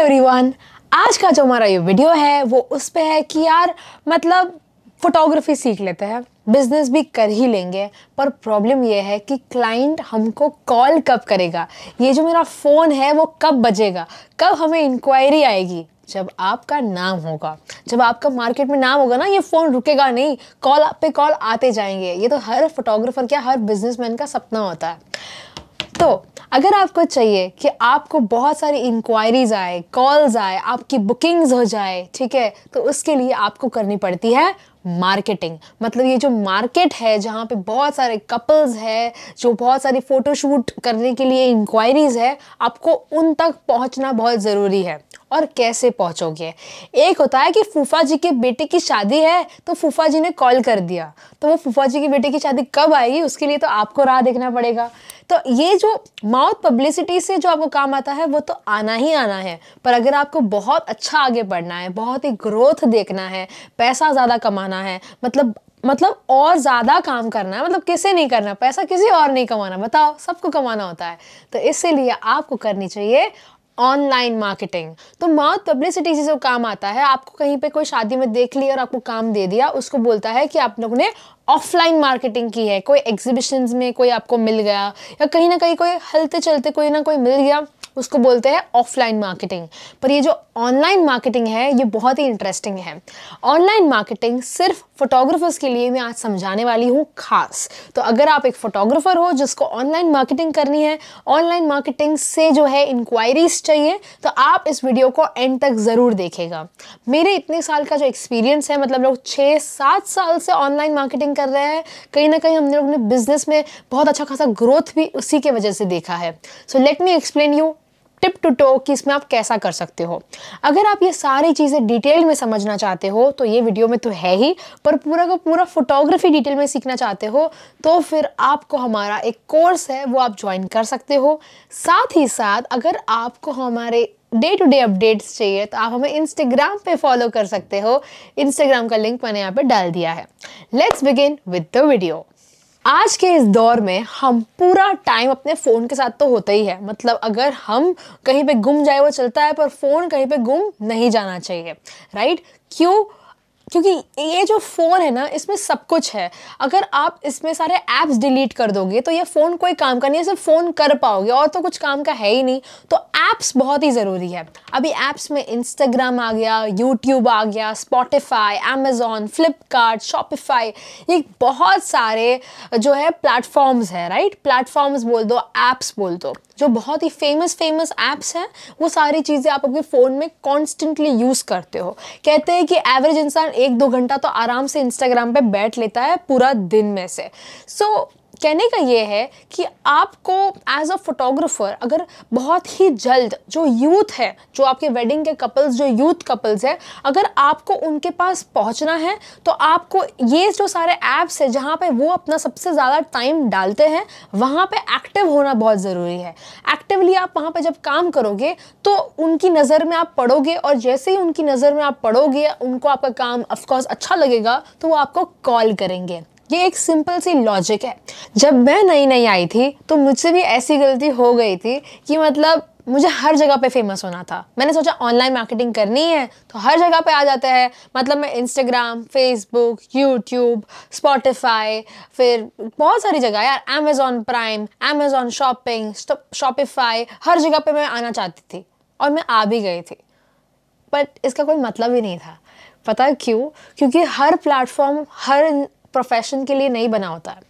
everyone आज का जो हमारा ये वीडियो है वो उस पर है कि यार मतलब फोटोग्राफी सीख लेते हैं बिजनेस भी कर ही लेंगे पर प्रॉब्लम यह है कि क्लाइंट हमको कॉल कब करेगा ये जो मेरा फ़ोन है वो कब बजेगा कब हमें इंक्वायरी आएगी जब आपका नाम होगा जब आपका मार्केट में नाम होगा ना ये फ़ोन रुकेगा नहीं कॉल पे कॉल आते जाएंगे ये तो हर फोटोग्राफर क्या हर बिजनेसमैन का सपना होता है तो अगर आपको चाहिए कि आपको बहुत सारी इंक्वायरीज आए कॉल्स आए आपकी बुकिंग्स हो जाए ठीक है तो उसके लिए आपको करनी पड़ती है मार्केटिंग मतलब ये जो मार्केट है जहाँ पे बहुत सारे कपल्स है जो बहुत सारी फ़ोटोशूट करने के लिए इंक्वायरीज़ है आपको उन तक पहुँचना बहुत ज़रूरी है और कैसे पहुँचोगे एक होता है कि फूफा जी के बेटे की शादी है तो फूफा जी ने कॉल कर दिया तो वो फूफा जी के बेटे की शादी कब आएगी उसके लिए तो आपको राह देखना पड़ेगा तो ये जो माउथ पब्लिसिटी से जो आपको काम आता है वो तो आना ही आना है पर अगर आपको बहुत अच्छा आगे बढ़ना है बहुत ही ग्रोथ देखना है पैसा ज़्यादा कमाना है मतलब मतलब और ज़्यादा काम करना है मतलब किसे नहीं करना पैसा किसी और नहीं कमाना बताओ सबको कमाना होता है तो इसलिए आपको करनी चाहिए ऑनलाइन मार्केटिंग तो माउथ पब्लिसिटी से जो काम आता है आपको कहीं पे कोई शादी में देख लिया और आपको काम दे दिया उसको बोलता है कि आप लोगों ने ऑफलाइन मार्केटिंग की है कोई एग्जीबिशंस में कोई आपको मिल गया या कहीं ना कहीं कोई हलते चलते कोई ना कोई मिल गया उसको बोलते हैं ऑफलाइन मार्केटिंग पर ये जो ऑनलाइन मार्केटिंग है ये बहुत ही इंटरेस्टिंग है ऑनलाइन मार्केटिंग सिर्फ फोटोग्राफर्स के लिए मैं आज समझाने वाली हूँ खास तो अगर आप एक फोटोग्राफर हो जिसको ऑनलाइन मार्केटिंग करनी है ऑनलाइन मार्केटिंग से जो है इंक्वायरीज चाहिए तो आप इस वीडियो को एंड तक ज़रूर देखेगा मेरे इतने साल का जो एक्सपीरियंस है मतलब लोग छः सात साल से ऑनलाइन मार्केटिंग कर रहे हैं कहीं ना कहीं हमने लोग ने बिज़नेस में बहुत अच्छा खासा ग्रोथ भी उसी के वजह से देखा है so let me explain you tip to toe कि इसमें आप कैसा कर सकते हो अगर आप ये सारी चीज़ें डिटेल में समझना चाहते हो तो ये वीडियो में तो है ही पर पूरा का पूरा फोटोग्राफी डिटेल में सीखना चाहते हो तो फिर आपको हमारा एक कोर्स है वो आप ज्वाइन कर सकते हो साथ ही साथ अगर आपको हमारे डे टू डे अपडेट्स चाहिए तो आप हमें इंस्टाग्राम पे फॉलो कर सकते हो इंस्टाग्राम का लिंक मैंने यहाँ पे डाल दिया है let's begin with the video आज के इस दौर में हम पूरा टाइम अपने फ़ोन के साथ तो होता ही है मतलब अगर हम कहीं पे गुम जाए वो चलता है पर फ़ोन कहीं पे गुम नहीं जाना चाहिए राइट क्यों क्योंकि ये जो फ़ोन है ना इसमें सब कुछ है अगर आप इसमें सारे ऐप्स डिलीट कर दोगे तो ये फ़ोन कोई काम का नहीं है सिर्फ फ़ोन कर पाओगे और तो कुछ काम का है ही नहीं तो ऐप्स बहुत ही ज़रूरी है अभी ऐप्स में इंस्टाग्राम आ गया यूट्यूब आ गया स्पॉटिफाई अमेज़ोन फ्लिपकार्ट शॉपिफाई ये बहुत सारे जो है प्लेटफॉर्म्स है राइट प्लेटफॉर्म्स बोल दो ऐप्स बोल दो जो बहुत ही फेमस फेमस ऐप्स हैं वो सारी चीज़ें आप अपने फ़ोन में कॉन्स्टेंटली यूज़ करते हो कहते हैं कि एवरेज इंसान एक दो घंटा तो आराम से इंस्टाग्राम पर बैठ लेता है पूरा दिन में से सो so, कहने का ये है कि आपको एज अ फोटोग्राफर अगर बहुत ही जल्द जो यूथ है जो आपके वेडिंग के कपल्स जो यूथ कपल्स हैं अगर आपको उनके पास पहुंचना है तो आपको ये जो सारे ऐप्स हैं जहाँ पे वो अपना सबसे ज़्यादा टाइम डालते हैं वहाँ पे एक्टिव होना बहुत ज़रूरी है एक्टिवली आप वहाँ पर जब काम करोगे तो उनकी नज़र में आप पढ़ोगे और जैसे ही उनकी नज़र में आप पढ़ोगे उनको आपका काम ऑफकोर्स अच्छा लगेगा तो वो आपको कॉल करेंगे ये एक सिंपल सी लॉजिक है जब मैं नई नई आई थी तो मुझसे भी ऐसी गलती हो गई थी कि मतलब मुझे हर जगह पे फेमस होना था मैंने सोचा ऑनलाइन मार्केटिंग करनी है तो हर जगह पे आ जाता है मतलब मैं इंस्टाग्राम फेसबुक यूट्यूब स्पॉटिफाई फिर बहुत सारी जगह यार Amazon Prime Amazon shopping Shopify हर जगह पे मैं आना चाहती थी और मैं आ भी गई थी बट इसका कोई मतलब ही नहीं था पता क्यों क्योंकि हर प्लेटफॉर्म हर प्रोफेशन के लिए नहीं बना होता है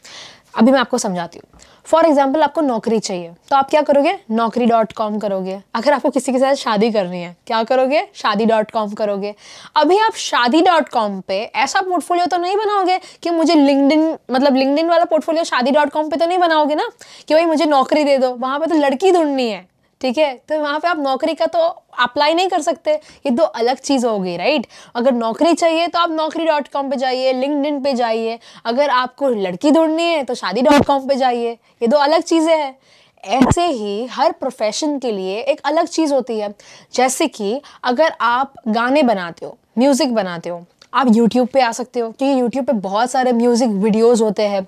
अभी मैं आपको समझाती हूँ फॉर एग्जाम्पल आपको नौकरी चाहिए तो आप क्या करोगे नौकरी डॉट कॉम करोगे अगर आपको किसी के साथ शादी करनी है क्या करोगे शादी डॉट कॉम करोगे अभी आप शादी डॉट कॉम पर ऐसा पोर्टफोलियो तो नहीं बनाओगे कि मुझे लिंकडिन मतलब लिंकडिन वाला पोर्टफोलियो शादी डॉट कॉम पर तो नहीं बनाओगे ना कि भाई मुझे नौकरी दे दो वहाँ पर तो लड़की ढूंढनी है ठीक है तो वहाँ पे आप नौकरी का तो अप्लाई नहीं कर सकते ये दो अलग चीज़ हो गई राइट अगर नौकरी चाहिए तो आप नौकरी डॉट कॉम पर जाइए लिंकड पर जाइए अगर आपको लड़की ढूंढनी है तो शादी डॉट कॉम पर जाइए ये दो अलग चीज़ें हैं ऐसे ही हर प्रोफेशन के लिए एक अलग चीज़ होती है जैसे कि अगर आप गाने बनाते हो म्यूज़िक बनाते हो आप YouTube पे आ सकते हो क्योंकि YouTube पे बहुत सारे म्यूज़िक वीडियोस होते हैं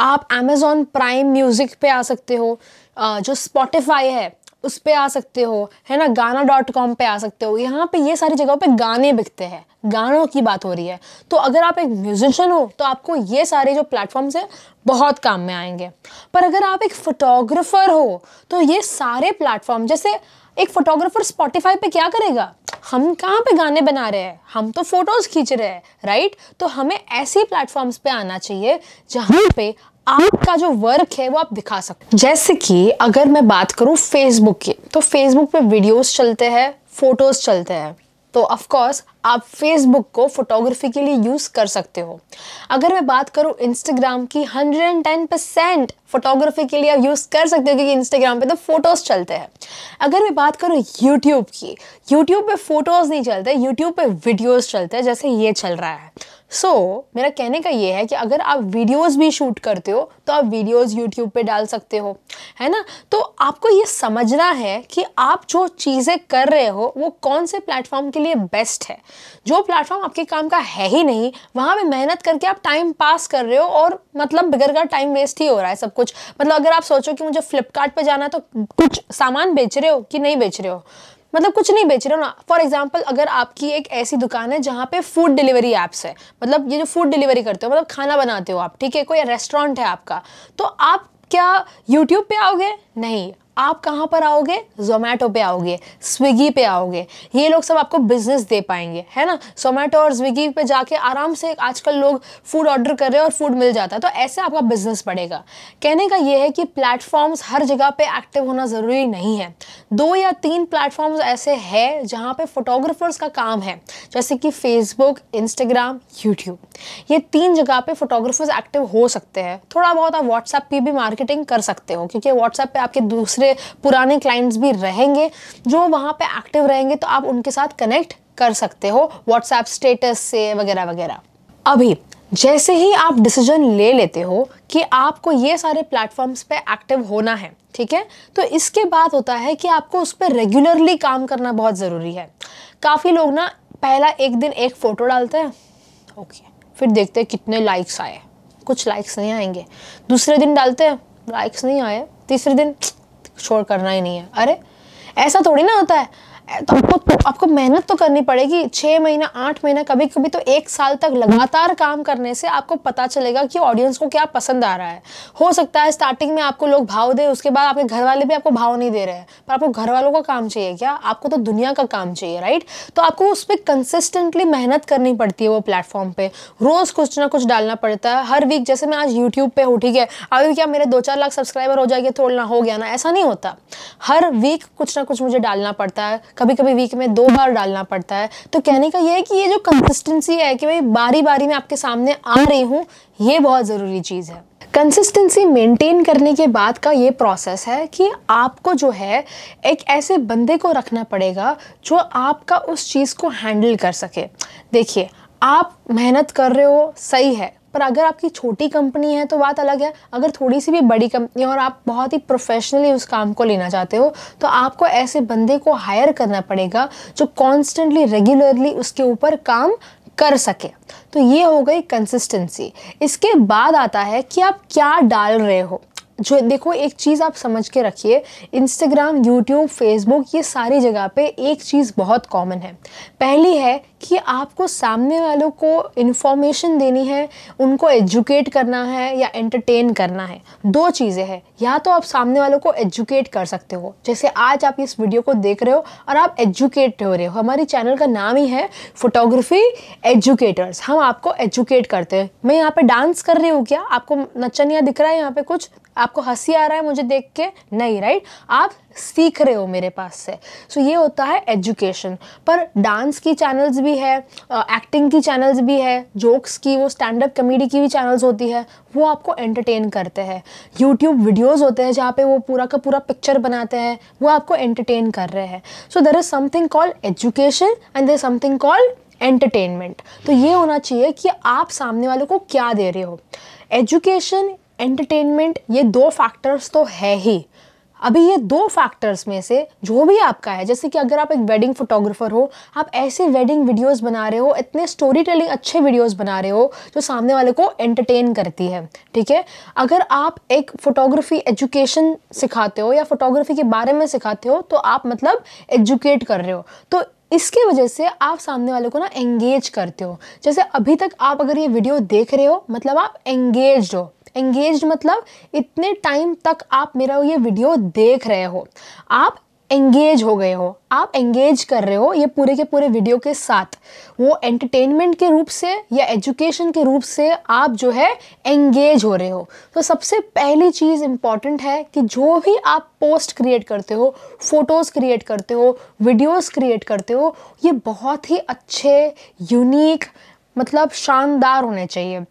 आप Amazon प्राइम म्यूज़िक पे आ सकते हो जो Spotify है उस पर आ सकते हो है ना गाना डॉट कॉम पर आ सकते हो यहाँ पे ये सारी जगहों पे गाने बिकते हैं गानों की बात हो रही है तो अगर आप एक म्यूजिशियन हो तो आपको ये सारे जो प्लेटफॉर्म्स हैं बहुत काम में आएंगे पर अगर आप एक फोटोग्राफर हो तो ये सारे प्लेटफॉर्म जैसे एक फोटोग्राफर स्पॉटिफाई पे क्या करेगा हम कहाँ पे गाने बना रहे हैं हम तो फोटोज़ खींच रहे हैं राइट तो हमें ऐसी प्लेटफॉर्म्स पे आना चाहिए जहाँ पे आपका जो वर्क है वो आप दिखा सकते हैं जैसे कि अगर मैं बात करूँ फेसबुक की तो फेसबुक पे वीडियोस चलते हैं फोटोज चलते हैं तो ऑफकोर्स आप फेसबुक को फोटोग्राफी के लिए यूज़ कर सकते हो अगर मैं बात करूँ इंस्टाग्राम की 110 परसेंट फोटोग्राफी के लिए आप यूज़ कर सकते हो क्योंकि इंस्टाग्राम पे तो फ़ोटोज़ चलते हैं अगर मैं बात करूँ यूट्यूब की यूट्यूब पे फ़ोटोज़ नहीं चलते यूट्यूब पे वीडियोज़ चलते हैं जैसे ये चल रहा है सो so, मेरा कहने का ये है कि अगर आप वीडियोस भी शूट करते हो तो आप वीडियोस यूट्यूब पे डाल सकते हो है ना तो आपको ये समझना है कि आप जो चीज़ें कर रहे हो वो कौन से प्लेटफॉर्म के लिए बेस्ट है जो प्लेटफॉर्म आपके काम का है ही नहीं वहाँ पे मेहनत करके आप टाइम पास कर रहे हो और मतलब बिगड़ का टाइम वेस्ट ही हो रहा है सब कुछ मतलब अगर आप सोचो कि मुझे फ्लिपकार्ट जाना है तो कुछ सामान बेच रहे हो कि नहीं बेच रहे हो मतलब कुछ नहीं बेच रहे हो ना फॉर एग्जाम्पल अगर आपकी एक ऐसी दुकान है जहाँ पे फूड डिलीवरी ऐप्स है मतलब ये जो फूड डिलीवरी करते हो मतलब खाना बनाते हो आप ठीक है कोई रेस्टोरेंट है आपका तो आप क्या यूट्यूब पे आओगे नहीं आप कहाँ पर आओगे जोमेटो पे आओगे स्विगी पे आओगे ये लोग सब आपको बिजनेस दे पाएंगे है ना जोमेटो और स्विगी पे जाके आराम से आजकल लोग फूड ऑर्डर कर रहे हैं और फूड मिल जाता है तो ऐसे आपका बिजनेस बढ़ेगा कहने का ये है कि प्लेटफॉर्म्स हर जगह पे एक्टिव होना ज़रूरी नहीं है दो या तीन प्लेटफॉर्म्स ऐसे है जहाँ पे फोटोग्राफर्स का काम है जैसे कि फेसबुक इंस्टाग्राम यूट्यूब ये तीन जगह पे फोटोग्राफर्स एक्टिव हो सकते हैं थोड़ा बहुत आप व्हाट्सएप की भी मार्केटिंग कर सकते हो क्योंकि व्हाट्सएप पे आपके दूसरे से पुराने क्लाइंट्स भी रहेंगे जो वहाँ पे एक्टिव रहेंगे तो आप उनके साथ कनेक्ट कर सकते हो व्हाट्सएप स्टेटस से वगैरह वगैरह अभी जैसे ही आप डिसीजन ले लेते हो कि आपको ये सारे प्लेटफॉर्म्स पे एक्टिव होना है ठीक है तो इसके बाद होता है कि आपको उस पर रेगुलरली काम करना बहुत ज़रूरी है काफ़ी लोग ना पहला एक दिन एक फ़ोटो डालते हैं ओके फिर देखते हैं कितने लाइक्स आए कुछ लाइक्स नहीं आएंगे दूसरे दिन डालते हैं लाइक्स नहीं आए तीसरे दिन छोड़ करना ही नहीं है अरे ऐसा थोड़ी ना होता है तो आपको आपको मेहनत तो करनी पड़ेगी छः महीना आठ महीना कभी कभी तो एक साल तक लगातार काम करने से आपको पता चलेगा कि ऑडियंस को क्या पसंद आ रहा है हो सकता है स्टार्टिंग में आपको लोग भाव दे उसके बाद आपके घर वाले भी आपको भाव नहीं दे रहे हैं पर आपको घर वालों का काम चाहिए क्या आपको तो दुनिया का काम चाहिए राइट तो आपको उस पर कंसिस्टेंटली मेहनत करनी पड़ती है वो प्लेटफॉर्म पर रोज़ कुछ ना कुछ डालना पड़ता है हर वीक जैसे मैं आज यूट्यूब पर हूँ ठीक है अभी क्या मेरे दो चार लाख सब्सक्राइबर हो जाएंगे थोड़ा तो ना हो गया ना ऐसा नहीं होता हर वीक कुछ ना कुछ मुझे डालना पड़ता है कभी कभी वीक में दो बार डालना पड़ता है तो कहने का ये है कि ये जो कंसिस्टेंसी है कि भाई बारी बारी में आपके सामने आ रही हूँ ये बहुत ज़रूरी चीज़ है कंसिस्टेंसी मेंटेन करने के बाद का ये प्रोसेस है कि आपको जो है एक ऐसे बंदे को रखना पड़ेगा जो आपका उस चीज़ को हैंडल कर सके देखिए आप मेहनत कर रहे हो सही है पर अगर आपकी छोटी कंपनी है तो बात अलग है अगर थोड़ी सी भी बड़ी कंपनी है और आप बहुत ही प्रोफेशनली उस काम को लेना चाहते हो तो आपको ऐसे बंदे को हायर करना पड़ेगा जो कॉन्स्टेंटली रेगुलरली उसके ऊपर काम कर सके तो ये हो गई कंसिस्टेंसी इसके बाद आता है कि आप क्या डाल रहे हो जो देखो एक चीज़ आप समझ के रखिए इंस्टाग्राम यूट्यूब फेसबुक ये सारी जगह पे एक चीज़ बहुत कॉमन है पहली है कि आपको सामने वालों को इन्फॉर्मेशन देनी है उनको एजुकेट करना है या एंटरटेन करना है दो चीज़ें हैं या तो आप सामने वालों को एजुकेट कर सकते हो जैसे आज आप इस वीडियो को देख रहे हो और आप एजुकेट हो रहे हो हमारे चैनल का नाम ही है फोटोग्राफी एजुकेटर्स हम आपको एजुकेट करते हैं मैं यहाँ पर डांस कर रही हूँ क्या आपको या दिख रहा है यहाँ पर कुछ आपको हंसी आ रहा है मुझे देख के नहीं राइट आप सीख रहे हो मेरे पास से सो so, ये होता है एजुकेशन पर डांस की चैनल्स भी भी है एक्टिंग की चैनल्स भी है जोक्स की वो स्टैंड अप कमेडी की भी चैनल्स होती है वो आपको एंटरटेन करते हैं यूट्यूब वीडियोज होते हैं जहाँ पे वो पूरा का पूरा पिक्चर बनाते हैं वो आपको एंटरटेन कर रहे हैं so there is something call education and there is something call entertainment तो ये होना चाहिए कि आप सामने वालों को क्या दे रहे हो एजुकेशन एंटरटेनमेंट ये दो फैक्टर्स तो है ही अभी ये दो फैक्टर्स में से जो भी आपका है जैसे कि अगर आप एक वेडिंग फोटोग्राफर हो आप ऐसे वेडिंग वीडियोस बना रहे हो इतने स्टोरी टेलिंग अच्छे वीडियोस बना रहे हो जो सामने वाले को एंटरटेन करती है ठीक है अगर आप एक फोटोग्राफी एजुकेशन सिखाते हो या फोटोग्राफी के बारे में सिखाते हो तो आप मतलब एजुकेट कर रहे हो तो इसके वजह से आप सामने वाले को ना एंगेज करते हो जैसे अभी तक आप अगर ये वीडियो देख रहे हो मतलब आप एंगेज हो एंगेज मतलब इतने टाइम तक आप मेरा ये वीडियो देख रहे हो आप एंगेज हो गए हो आप एंगेज कर रहे हो ये पूरे के पूरे वीडियो के साथ वो एंटरटेनमेंट के रूप से या एजुकेशन के रूप से आप जो है एंगेज हो रहे हो तो सबसे पहली चीज़ इम्पॉर्टेंट है कि जो भी आप पोस्ट क्रिएट करते हो फोटोज़ क्रिएट करते हो वीडियोज़ क्रिएट करते हो ये बहुत ही अच्छे यूनिक मतलब शानदार होने चाहिए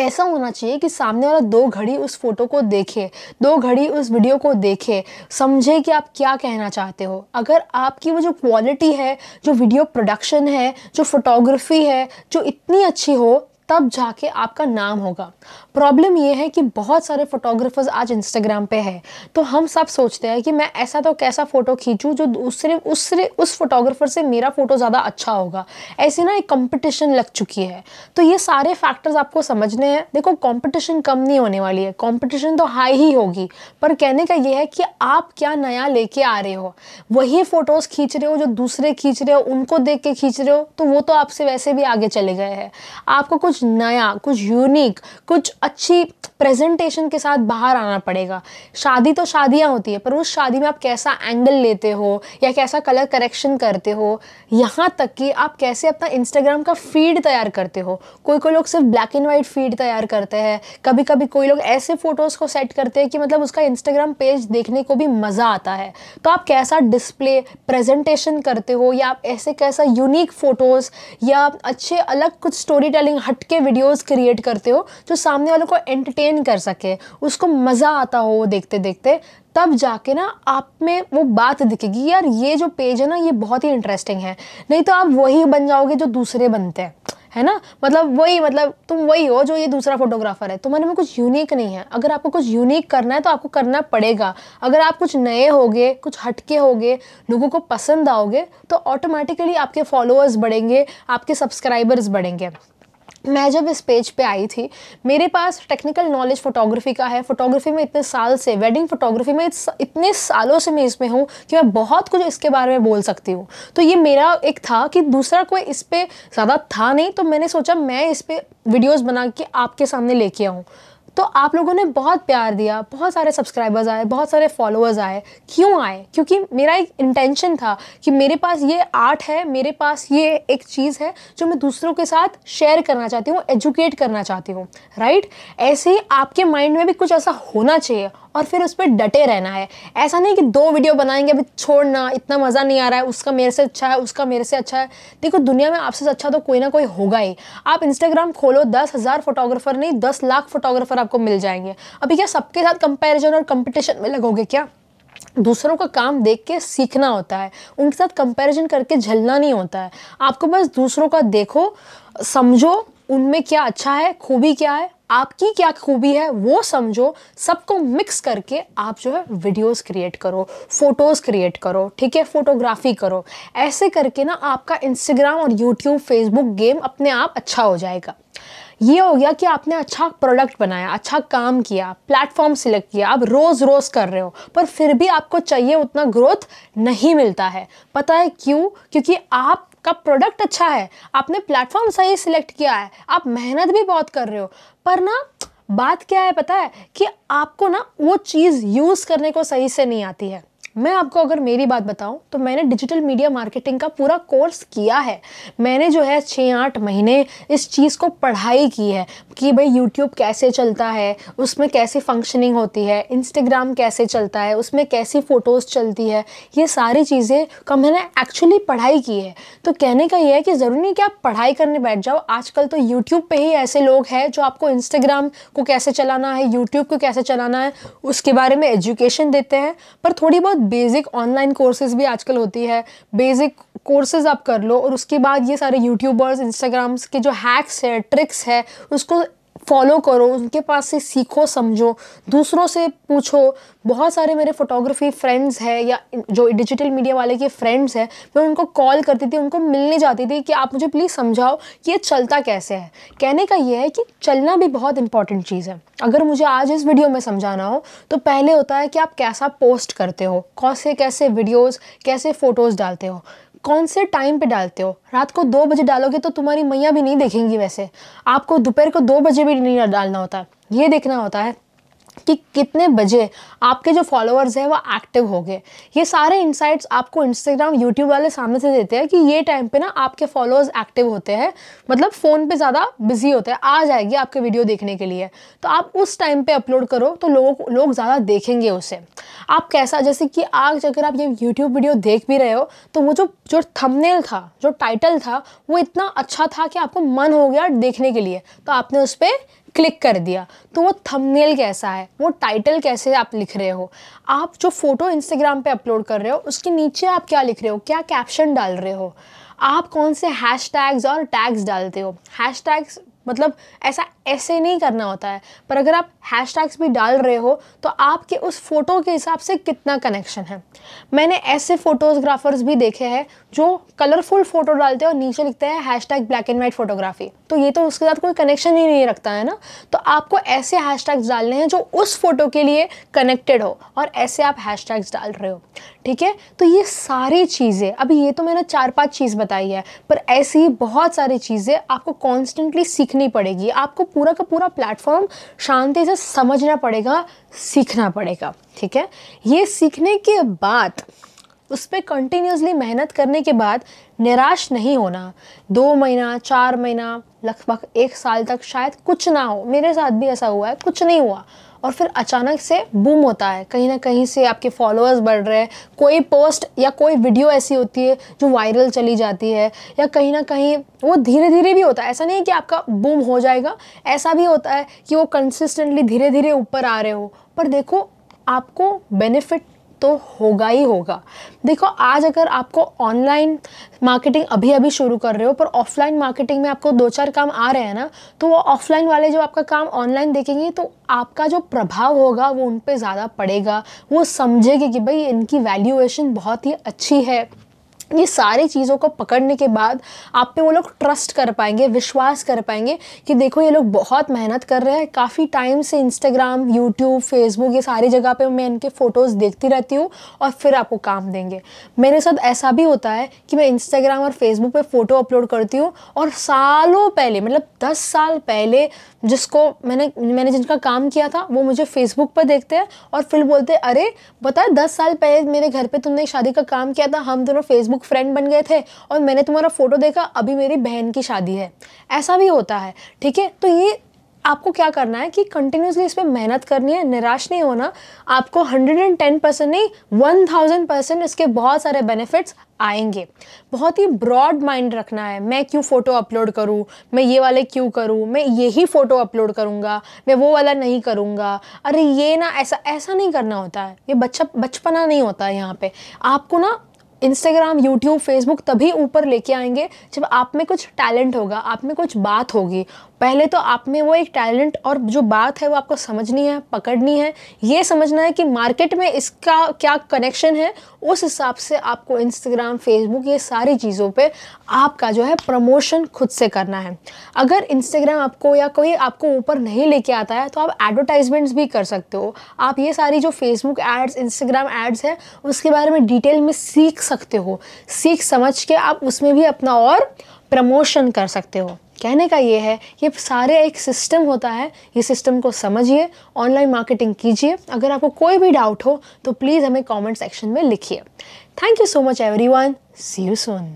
ऐसा होना चाहिए कि सामने वाला दो घड़ी उस फोटो को देखे दो घड़ी उस वीडियो को देखे समझे कि आप क्या कहना चाहते हो अगर आपकी वो जो क्वालिटी है जो वीडियो प्रोडक्शन है जो फोटोग्राफी है जो इतनी अच्छी हो तब जाके आपका नाम होगा प्रॉब्लम यह है कि बहुत सारे फोटोग्राफर्स आज इंस्टाग्राम पे है तो हम सब सोचते हैं कि मैं ऐसा तो कैसा फ़ोटो खींचूँ जो दूसरे उससे उस फोटोग्राफर से मेरा फ़ोटो ज़्यादा अच्छा होगा ऐसी ना एक कंपटीशन लग चुकी है तो ये सारे फैक्टर्स आपको समझने हैं देखो कॉम्पिटिशन कम नहीं होने वाली है कॉम्पिटिशन तो हाई ही होगी पर कहने का ये है कि आप क्या नया लेके आ रहे हो वही फ़ोटोज़ खींच रहे हो जो दूसरे खींच रहे हो उनको देख के खींच रहे हो तो वो तो आपसे वैसे भी आगे चले गए हैं आपको कुछ नया कुछ यूनिक कुछ अच्छी प्रेजेंटेशन के साथ बाहर आना पड़ेगा शादी तो शादियाँ होती है पर उस शादी में आप कैसा एंगल लेते हो या कैसा कलर करेक्शन करते हो यहाँ तक कि आप कैसे अपना इंस्टाग्राम का फीड तैयार करते हो कोई कोई लोग सिर्फ ब्लैक एंड वाइट फीड तैयार करते हैं कभी कभी कोई लोग ऐसे फ़ोटोज़ को सेट करते हैं कि मतलब उसका इंस्टाग्राम पेज देखने को भी मज़ा आता है तो आप कैसा डिस्प्ले प्रेजेंटेशन करते हो या आप ऐसे कैसा यूनिक फ़ोटोज़ या अच्छे अलग कुछ स्टोरी टेलिंग हट के वीडियोस क्रिएट करते हो जो सामने वालों को एंटरटेन कर सके उसको मज़ा आता हो वो देखते देखते तब जाके ना आप में वो बात दिखेगी यार ये जो पेज है ना ये बहुत ही इंटरेस्टिंग है नहीं तो आप वही बन जाओगे जो दूसरे बनते हैं है ना मतलब वही मतलब तुम वही हो जो ये दूसरा फोटोग्राफर है तुम्हारे में कुछ यूनिक नहीं है अगर आपको कुछ यूनिक करना है तो आपको करना पड़ेगा अगर आप कुछ नए होगे कुछ हटके होगे लोगों को पसंद आओगे तो ऑटोमेटिकली आपके फॉलोअर्स बढ़ेंगे आपके सब्सक्राइबर्स बढ़ेंगे मैं जब इस पेज पे आई थी मेरे पास टेक्निकल नॉलेज फोटोग्राफी का है फोटोग्राफी में इतने साल से वेडिंग फोटोग्राफी में इतने सालों से मैं इसमें हूँ कि मैं बहुत कुछ इसके बारे में बोल सकती हूँ तो ये मेरा एक था कि दूसरा कोई इस पर ज़्यादा था नहीं तो मैंने सोचा मैं इस पर वीडियोज़ बना के आपके सामने लेके आऊँ तो आप लोगों ने बहुत प्यार दिया बहुत सारे सब्सक्राइबर्स आए बहुत सारे फॉलोअर्स आए क्यों आए क्योंकि मेरा एक इंटेंशन था कि मेरे पास ये आर्ट है मेरे पास ये एक चीज़ है जो मैं दूसरों के साथ शेयर करना चाहती हूँ एजुकेट करना चाहती हूँ राइट ऐसे ही आपके माइंड में भी कुछ ऐसा होना चाहिए और फिर उस पर डटे रहना है ऐसा नहीं कि दो वीडियो बनाएंगे अभी छोड़ना इतना मज़ा नहीं आ रहा है उसका मेरे से अच्छा है उसका मेरे से अच्छा है देखो दुनिया में आपसे अच्छा तो कोई ना कोई होगा ही आप इंस्टाग्राम खोलो दस हज़ार फोटोग्राफर नहीं दस लाख फोटोग्राफर आपको मिल जाएंगे अभी क्या सबके साथ कंपेरिजन और कंपटीशन में लगोगे क्या दूसरों का काम देख के सीखना होता है उनके साथ कंपैरिजन करके झलना नहीं होता है आपको बस दूसरों का देखो समझो उनमें क्या अच्छा है खूबी क्या है आपकी क्या खूबी है वो समझो सबको मिक्स करके आप जो है वीडियोस क्रिएट करो फोटोज़ क्रिएट करो ठीक है फोटोग्राफी करो ऐसे करके ना आपका इंस्टाग्राम और यूट्यूब फेसबुक गेम अपने आप अच्छा हो जाएगा ये हो गया कि आपने अच्छा प्रोडक्ट बनाया अच्छा काम किया प्लेटफॉर्म सिलेक्ट किया आप रोज़ रोज़ कर रहे हो पर फिर भी आपको चाहिए उतना ग्रोथ नहीं मिलता है पता है क्यों क्योंकि आप आपका प्रोडक्ट अच्छा है आपने प्लेटफॉर्म सही सिलेक्ट किया है आप मेहनत भी बहुत कर रहे हो पर ना बात क्या है पता है कि आपको ना वो चीज़ यूज़ करने को सही से नहीं आती है मैं आपको अगर मेरी बात बताऊं तो मैंने डिजिटल मीडिया मार्केटिंग का पूरा कोर्स किया है मैंने जो है छः आठ महीने इस चीज़ को पढ़ाई की है कि भाई यूट्यूब कैसे चलता है उसमें कैसी फंक्शनिंग होती है इंस्टाग्राम कैसे चलता है उसमें कैसी फ़ोटोज़ चलती है ये सारी चीज़ें का मैंने एक्चुअली पढ़ाई की है तो कहने का यह है कि ज़रूरी नहीं कि आप पढ़ाई करने बैठ जाओ आजकल तो यूट्यूब पर ही ऐसे लोग हैं जो आपको इंस्टाग्राम को कैसे चलाना है यूट्यूब को कैसे चलाना है उसके बारे में एजुकेशन देते हैं पर थोड़ी बहुत बेसिक ऑनलाइन कोर्सेज भी आजकल होती है बेसिक कोर्सेज आप कर लो और उसके बाद ये सारे यूट्यूबर्स इंस्टाग्राम्स के जो हैक्स है ट्रिक्स है उसको फॉलो करो उनके पास से सीखो समझो दूसरों से पूछो बहुत सारे मेरे फोटोग्राफी फ्रेंड्स हैं या जो डिजिटल मीडिया वाले के फ्रेंड्स हैं मैं उनको कॉल करती थी उनको मिलने जाती थी कि आप मुझे प्लीज़ समझाओ कि ये चलता कैसे है कहने का ये है कि चलना भी बहुत इंपॉर्टेंट चीज़ है अगर मुझे आज इस वीडियो में समझाना हो तो पहले होता है कि आप कैसा पोस्ट करते हो कौन से कैसे वीडियोज़ कैसे फ़ोटोज़ डालते हो कौन से टाइम पे डालते हो रात को दो बजे डालोगे तो तुम्हारी मैया भी नहीं देखेंगी वैसे आपको दोपहर को दो बजे भी नहीं डालना होता ये देखना होता है कि कितने बजे आपके जो फॉलोअर्स हैं वो एक्टिव हो गए ये सारे इंसाइट्स आपको इंस्टाग्राम यूट्यूब वाले सामने से देते हैं कि ये टाइम पे ना आपके फॉलोअर्स एक्टिव होते हैं मतलब फ़ोन पे ज़्यादा बिजी होते हैं आ जाएगी आपके वीडियो देखने के लिए तो आप उस टाइम पर अपलोड करो तो लोगों लोग ज़्यादा देखेंगे उसे आप कैसा जैसे कि आज अगर आप ये यूट्यूब वीडियो देख भी रहे हो तो वो जो जो थंबनेल था जो टाइटल था वो इतना अच्छा था कि आपको मन हो गया देखने के लिए तो आपने उस पर क्लिक कर दिया तो वो थंबनेल कैसा है वो टाइटल कैसे आप लिख रहे हो आप जो फ़ोटो इंस्टाग्राम पे अपलोड कर रहे हो उसके नीचे आप क्या लिख रहे हो क्या कैप्शन डाल रहे हो आप कौन से हैश टैग्स और टैग्स डालते हो हैश टैग्स मतलब ऐसा ऐसे नहीं करना होता है पर अगर आप हैश टैग्स भी डाल रहे हो तो आपके उस फ़ोटो के हिसाब से कितना कनेक्शन है मैंने ऐसे फ़ोटोग्राफर्स भी देखे हैं जो कलरफुल फ़ोटो डालते हैं और नीचे लिखते हैं hashtag black and white photography तो ये तो उसके साथ कोई कनेक्शन ही नहीं रखता है ना तो आपको ऐसे हैश टैग्स डालने हैं जो उस फ़ोटो के लिए कनेक्टेड हो और ऐसे आप हैश टैग्स डाल रहे हो ठीक है तो ये सारी चीज़ें अभी ये तो मैंने चार पाँच चीज़ बताई है पर ऐसी बहुत सारी चीज़ें आपको कॉन्स्टेंटली सीख सीखनी पड़ेगी आपको पूरा का पूरा प्लेटफॉर्म शांति से समझना पड़ेगा सीखना पड़ेगा ठीक है ये सीखने के बाद उस पर कंटिन्यूसली मेहनत करने के बाद निराश नहीं होना दो महीना चार महीना लगभग एक साल तक शायद कुछ ना हो मेरे साथ भी ऐसा हुआ है कुछ नहीं हुआ और फिर अचानक से बूम होता है कहीं ना कहीं से आपके फॉलोअर्स बढ़ रहे हैं कोई पोस्ट या कोई वीडियो ऐसी होती है जो वायरल चली जाती है या कहीं ना कहीं वो धीरे धीरे भी होता है ऐसा नहीं है कि आपका बूम हो जाएगा ऐसा भी होता है कि वो कंसिस्टेंटली धीरे धीरे ऊपर आ रहे हो पर देखो आपको बेनिफिट तो होगा ही होगा देखो आज अगर आपको ऑनलाइन मार्केटिंग अभी अभी शुरू कर रहे हो पर ऑफलाइन मार्केटिंग में आपको दो चार काम आ रहे हैं ना तो वो ऑफलाइन वाले जो आपका काम ऑनलाइन देखेंगे तो आपका जो प्रभाव होगा वो उन पर ज़्यादा पड़ेगा वो समझेंगे कि भाई इनकी वैल्यूएशन बहुत ही अच्छी है ये सारी चीज़ों को पकड़ने के बाद आप पे वो लोग ट्रस्ट कर पाएंगे विश्वास कर पाएंगे कि देखो ये लोग बहुत मेहनत कर रहे हैं काफ़ी टाइम से इंस्टाग्राम यूट्यूब फेसबुक ये सारी जगह पे मैं इनके फ़ोटोज़ देखती रहती हूँ और फिर आपको काम देंगे मेरे साथ ऐसा भी होता है कि मैं इंस्टाग्राम और फेसबुक पर फ़ोटो अपलोड करती हूँ और सालों पहले मतलब दस साल पहले जिसको मैंने मैंने जिनका काम किया था वो मुझे फेसबुक पर देखते हैं और फिर बोलते अरे बताए दस साल पहले मेरे घर पर तुमने शादी का काम किया था हम दोनों फेसबुक फेसबुक फ्रेंड बन गए थे और मैंने तुम्हारा फ़ोटो देखा अभी मेरी बहन की शादी है ऐसा भी होता है ठीक है तो ये आपको क्या करना है कि कंटिन्यूसली इस पर मेहनत करनी है निराश नहीं होना आपको 110 परसेंट नहीं 1000 परसेंट इसके बहुत सारे बेनिफिट्स आएंगे बहुत ही ब्रॉड माइंड रखना है मैं क्यों फ़ोटो अपलोड करूँ मैं ये वाले क्यों करूँ मैं यही फ़ोटो अपलोड करूँगा मैं वो वाला नहीं करूंगा अरे ये ना ऐसा ऐसा नहीं करना होता है ये बच्चा बचपना नहीं होता है यहाँ पे आपको ना इंस्टाग्राम यूट्यूब फेसबुक तभी ऊपर लेके आएंगे जब आप में कुछ टैलेंट होगा आप में कुछ बात होगी पहले तो आप में वो एक टैलेंट और जो बात है वो आपको समझनी है पकड़नी है ये समझना है कि मार्केट में इसका क्या कनेक्शन है उस हिसाब से आपको इंस्टाग्राम फेसबुक ये सारी चीज़ों पे आपका जो है प्रमोशन खुद से करना है अगर इंस्टाग्राम आपको या कोई आपको ऊपर नहीं लेके आता है तो आप एडवर्टाइजमेंट्स भी कर सकते हो आप ये सारी जो फेसबुक एड्स इंस्टाग्राम एड्स हैं उसके बारे में डिटेल में सीख सकते हो सीख समझ के आप उसमें भी अपना और प्रमोशन कर सकते हो कहने का ये है ये सारे एक सिस्टम होता है ये सिस्टम को समझिए ऑनलाइन मार्केटिंग कीजिए अगर आपको कोई भी डाउट हो तो प्लीज़ हमें कॉमेंट सेक्शन में लिखिए thank you so much everyone see you Son